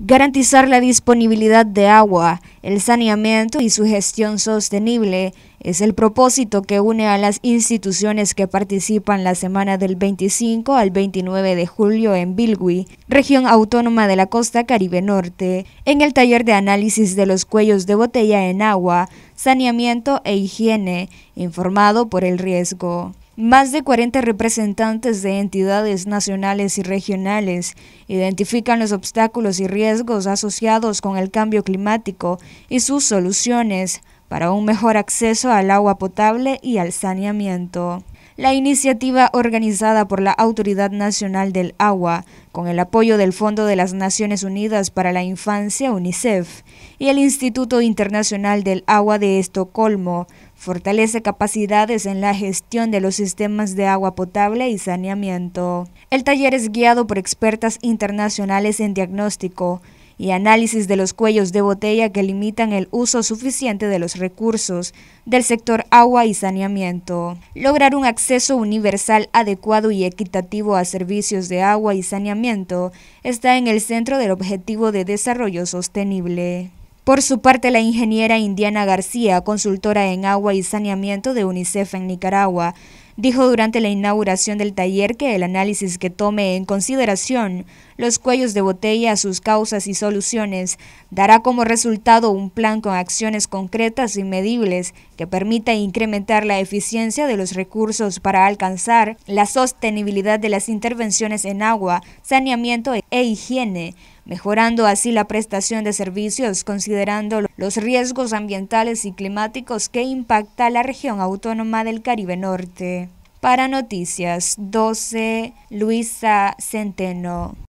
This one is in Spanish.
garantizar la disponibilidad de agua, el saneamiento y su gestión sostenible es el propósito que une a las instituciones que participan la semana del 25 al 29 de julio en Bilwi, región autónoma de la costa Caribe Norte, en el taller de análisis de los cuellos de botella en agua, saneamiento e higiene, informado por el riesgo. Más de 40 representantes de entidades nacionales y regionales identifican los obstáculos y riesgos asociados con el cambio climático y sus soluciones para un mejor acceso al agua potable y al saneamiento. La iniciativa organizada por la Autoridad Nacional del Agua, con el apoyo del Fondo de las Naciones Unidas para la Infancia, UNICEF, y el Instituto Internacional del Agua de Estocolmo, fortalece capacidades en la gestión de los sistemas de agua potable y saneamiento. El taller es guiado por expertas internacionales en diagnóstico, y análisis de los cuellos de botella que limitan el uso suficiente de los recursos del sector agua y saneamiento. Lograr un acceso universal adecuado y equitativo a servicios de agua y saneamiento está en el centro del objetivo de desarrollo sostenible. Por su parte, la ingeniera Indiana García, consultora en agua y saneamiento de UNICEF en Nicaragua, dijo durante la inauguración del taller que el análisis que tome en consideración los cuellos de botella, sus causas y soluciones, dará como resultado un plan con acciones concretas y medibles que permita incrementar la eficiencia de los recursos para alcanzar la sostenibilidad de las intervenciones en agua, saneamiento e higiene mejorando así la prestación de servicios considerando los riesgos ambientales y climáticos que impacta la región autónoma del Caribe Norte. Para Noticias 12, Luisa Centeno.